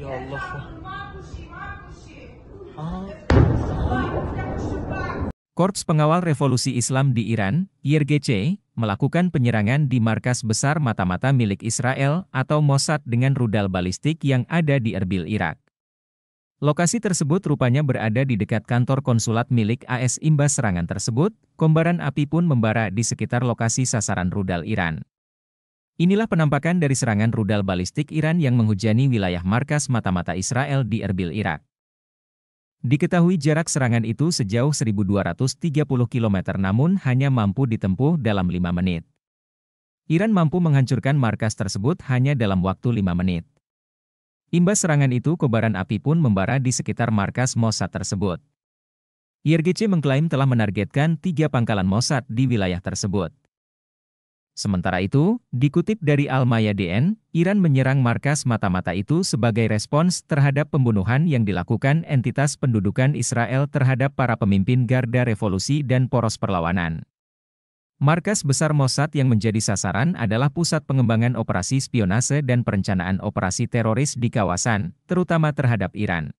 Ya Allah. Korps Pengawal Revolusi Islam di Iran, IRGC, melakukan penyerangan di markas besar mata-mata milik Israel atau Mossad dengan rudal balistik yang ada di Erbil, Irak. Lokasi tersebut rupanya berada di dekat kantor konsulat milik AS imbas serangan tersebut, kombaran api pun membara di sekitar lokasi sasaran rudal Iran. Inilah penampakan dari serangan rudal balistik Iran yang menghujani wilayah markas mata-mata Israel di Erbil, Irak. Diketahui jarak serangan itu sejauh 1230 km namun hanya mampu ditempuh dalam 5 menit. Iran mampu menghancurkan markas tersebut hanya dalam waktu 5 menit. Imbas serangan itu kobaran api pun membara di sekitar markas Mossad tersebut. IRGC mengklaim telah menargetkan tiga pangkalan Mossad di wilayah tersebut. Sementara itu, dikutip dari Al-Mayadeen, Iran menyerang markas mata-mata itu sebagai respons terhadap pembunuhan yang dilakukan entitas pendudukan Israel terhadap para pemimpin Garda Revolusi dan Poros Perlawanan. Markas besar Mossad yang menjadi sasaran adalah pusat pengembangan operasi spionase dan perencanaan operasi teroris di kawasan, terutama terhadap Iran.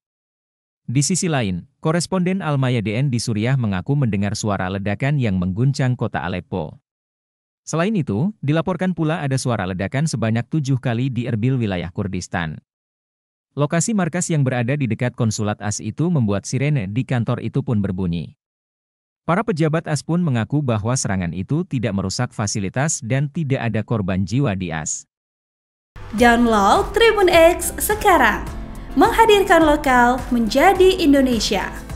Di sisi lain, koresponden Al-Mayadeen di Suriah mengaku mendengar suara ledakan yang mengguncang kota Aleppo. Selain itu, dilaporkan pula ada suara ledakan sebanyak tujuh kali di Erbil wilayah Kurdistan. Lokasi markas yang berada di dekat konsulat AS itu membuat sirene di kantor itu pun berbunyi. Para pejabat AS pun mengaku bahwa serangan itu tidak merusak fasilitas dan tidak ada korban jiwa di AS. Download Tribun X sekarang, menghadirkan lokal menjadi Indonesia.